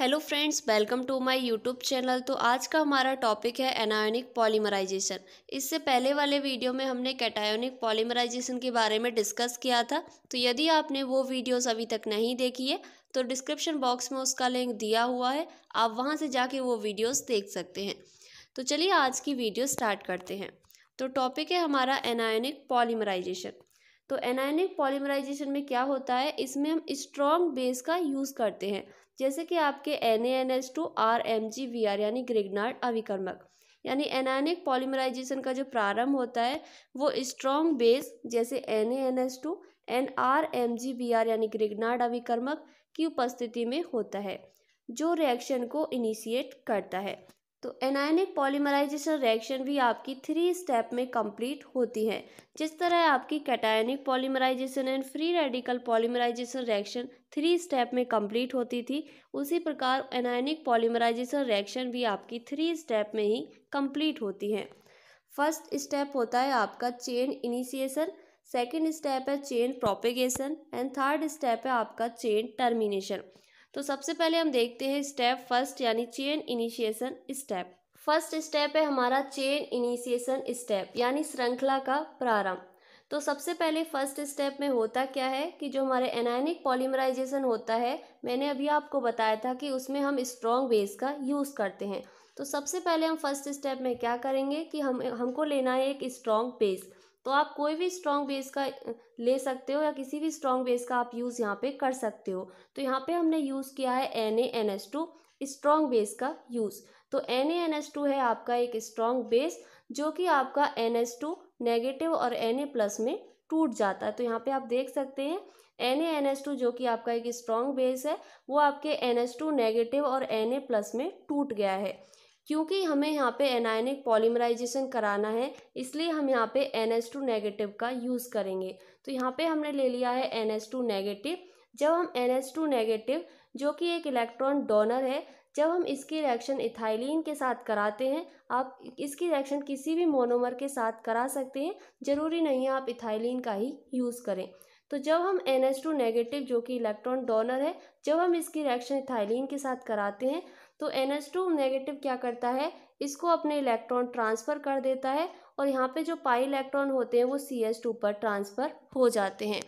hello friends welcome to my YouTube channel तो आज का हमारा टॉपिक है एनायोनिक पॉलीमराइजेशन इससे पहले वाले वीडियो में हमने कैटायोनिक पॉलीमराइजेशन के बारे में डिस्कस किया था तो यदि आपने वो वीडियोस अभी तक नहीं देखी है तो डिस्क्रिप्शन बॉक्स में उसका लिंक दिया हुआ है आप वहाँ से जाके वो वीडियोज़ देख सकते हैं तो चलिए आज की वीडियो स्टार्ट करते हैं तो टॉपिक है हमारा एनायोनिक पॉलीमराइजेशन तो एनायोनिक पॉलीमराइजेशन में क्या होता है इसमें हम स्ट्रॉन्ग बेस का यूज़ करते हैं जैसे कि आपके N A N S two R M G V R यानी ग्रिगनार्ड अविकर्मक यानी एनायनिक पॉलीमराइजेशन का जो प्रारंभ होता है वो स्ट्रॉन्ग बेस जैसे N A N S two N R M G V R यानी ग्रिगनार्ड अविकर्मक की उपस्थिति में होता है जो रिएक्शन को इनिशिएट करता है तो एनायनिक पॉलीमराइजेशन रिएक्शन भी आपकी थ्री स्टेप में कंप्लीट होती है जिस तरह आपकी cationic polymerization and free radical polymerization reaction three step में कंप्लीट होती थी उसी प्रकार एनायनिक पॉलीमराइजेशन रिएक्शन भी आपकी थ्री स्टेप में ही कंप्लीट होती है फर्स्ट स्टेप होता है आपका चेन इनिशिएशन सेकेंड स्टेप है chain propagation and third step है आपका चेन टर्मिनेशन तो सबसे पहले हम देखते हैं स्टेप फर्स्ट यानी chain initiation step first step है हमारा चेन इनिशिएशन स्टेप यानी श्रृंखला का प्रारंभ तो सबसे पहले फर्स्ट स्टेप में होता क्या है कि जो हमारे एनायनिक पॉलीमराइजेशन होता है मैंने अभी आपको बताया था कि उसमें हम स्ट्रॉन्ग बेस का यूज़ करते हैं तो सबसे पहले हम फर्स्ट स्टेप में क्या करेंगे कि हम हमको लेना है एक स्ट्रॉन्ग बेस तो आप कोई भी स्ट्रॉन्ग बेस का ले सकते हो या किसी भी स्ट्रॉन्ग बेस का आप यूज़ यहाँ पे कर सकते हो तो यहाँ पे हमने यूज़ किया है N A N S two strong base का यूज़ तो N A N S two है आपका एक स्ट्रॉन्ग बेस जो कि आपका एन एस टू नेगेटिव और एन ए प्लस में टूट जाता है तो यहाँ पे आप देख सकते हैं N A N S two जो कि आपका एक स्ट्रॉन्ग बेस है वो आपके एन एस टू नेगेटिव और एन ए प्लस में टूट गया है क्योंकि हमें यहाँ पे एनायनिक पॉलीमराइजेशन कराना है इसलिए हम यहाँ पे एन एस टू नेगेटिव का यूज़ करेंगे तो यहाँ पे हमने ले लिया है एन एस टू नेगेटिव जब हम एन एच टू नेगेटिव जो कि एक इलेक्ट्रॉन डोनर है जब हम इसकी रिएक्शन इथाइलिन के साथ कराते हैं आप इसकी रिएक्शन किसी भी मोनोमर के साथ करा सकते हैं ज़रूरी नहीं है आप इथाइलिन का ही यूज़ करें तो जब हम एन एच टू नेगेटिव जो कि इलेक्ट्रॉन डोनर है जब हम इसकी रिएक्शन इथाइलिन के साथ कराते हैं तो एन एस टू नेगेटिव क्या करता है इसको अपने इलेक्ट्रॉन ट्रांसफ़र कर देता है और यहाँ पे जो पाई इलेक्ट्रॉन होते हैं वो सी एस टू पर ट्रांसफ़र हो जाते हैं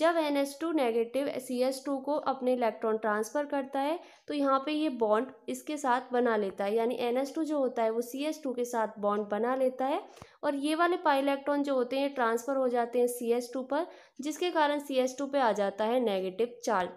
जब N S two negative C S two को अपने इलेक्ट्रॉन ट्रांसफ़र करता है तो यहाँ पे ये बॉन्ड इसके साथ बना लेता है यानी एन एस टू जो होता है वो सी एस टू के साथ बॉन्ड बना लेता है और ये वाले पाई इलेक्ट्रॉन जो होते हैं ट्रांसफ़र हो जाते हैं सी एस टू पर जिसके कारण सी एस टू पर आ जाता है नेगेटिव चार्ज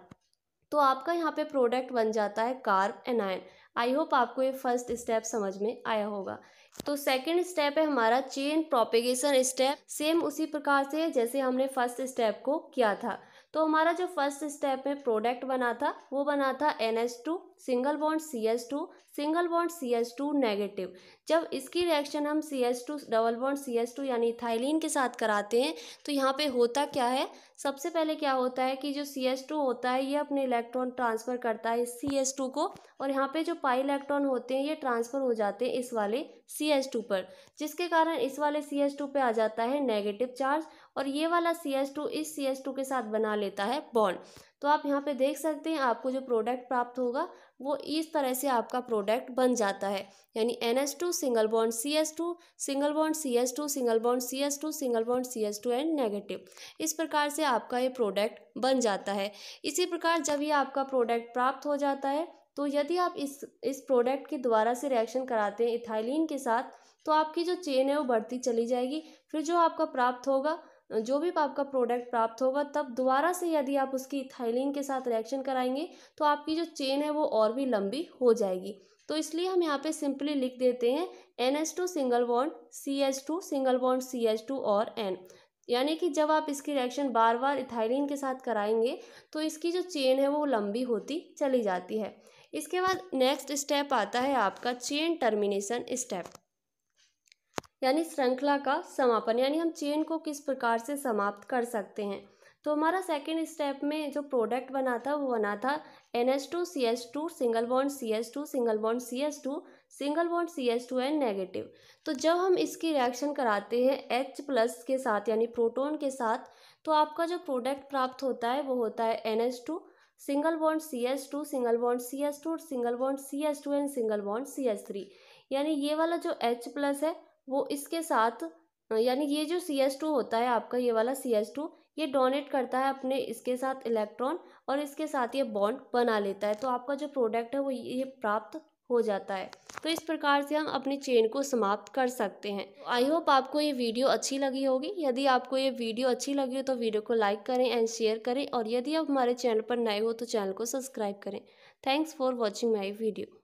तो आपका यहाँ पे प्रोडक्ट बन जाता है कार्ब एनायन आई होप आपको ये फर्स्ट स्टेप समझ में आया होगा तो सेकंड स्टेप है हमारा चेन प्रोपेगेशन स्टेप सेम उसी प्रकार से जैसे हमने फर्स्ट स्टेप को किया था तो हमारा जो फर्स्ट स्टेप में प्रोडक्ट बना था वो बना था N H two single bond C S two single bond C S two negative जब इसकी रिएक्शन हम C S two double bond C S two यानी थाइलिन के साथ कराते हैं तो यहाँ पे होता क्या है सबसे पहले क्या होता है कि जो सी एस टू होता है ये अपने इलेक्ट्रॉन ट्रांसफ़र करता है सी एस टू को और यहाँ पे जो पाई इलेक्ट्रॉन होते हैं ये ट्रांसफ़र हो जाते हैं इस वाले सी एस टू पर जिसके कारण इस वाले सी एस टू पर आ जाता है नेगेटिव चार्ज और ये वाला सी एस टू इस सी एस टू के साथ बना लेता है बॉन्ड तो आप यहाँ पे देख सकते हैं आपको जो प्रोडक्ट प्राप्त होगा वो इस तरह से आपका प्रोडक्ट बन जाता है यानी N S two single bond C S two single bond C S two single bond C S two single bond C S two and negative इस प्रकार से आपका ये प्रोडक्ट बन जाता है इसी प्रकार जब ये आपका प्रोडक्ट प्राप्त हो जाता है तो यदि आप इस इस प्रोडक्ट के द्वारा से रिएक्शन कराते हैं इथाइलिन के साथ तो आपकी जो चेन है वो बढ़ती चली जाएगी फिर जो आपका प्राप्त होगा जो भी आपका प्रोडक्ट प्राप्त होगा तब दोबारा से यदि आप उसकी इथाइलिन के साथ रिएक्शन कराएंगे तो आपकी जो चेन है वो और भी लंबी हो जाएगी तो इसलिए हम यहाँ पे सिंपली लिख देते हैं N H two single bond C H two single bond C H two और एन यानी कि जब आप इसकी रिएक्शन बार बार इथाइलिन के साथ कराएंगे तो इसकी जो चेन है वो लंबी होती चली जाती है इसके बाद नेक्स्ट स्टेप आता है आपका चेन टर्मिनेशन स्टेप यानी श्रृंखला का समापन यानी हम चेन को किस प्रकार से समाप्त कर सकते हैं तो हमारा सेकेंड स्टेप में जो प्रोडक्ट बना था वो बना था N H two C S two single bond C S two single bond C S two single bond C S two and negative तो जब हम इसकी रिएक्शन कराते हैं एच प्लस के साथ यानी प्रोटोन के साथ तो आपका जो प्रोडक्ट प्राप्त होता है वो होता है N H two single bond C S two single bond C S two single bond C S two and single bond C S three यानी ये वाला जो एच प्लस है वो इसके साथ यानी ये जो सी एस टू होता है आपका ये वाला सी एस टू ये डोनेट करता है अपने इसके साथ इलेक्ट्रॉन और इसके साथ ये बॉन्ड बना लेता है तो आपका जो प्रोडक्ट है वो ये प्राप्त हो जाता है तो इस प्रकार से हम अपनी चेन को समाप्त कर सकते हैं आई होप आपको ये वीडियो अच्छी लगी होगी यदि आपको ये वीडियो अच्छी लगी हो तो वीडियो को लाइक करें एंड शेयर करें और यदि आप हमारे चैनल पर नए हो तो चैनल को सब्सक्राइब करें thanks for watching my video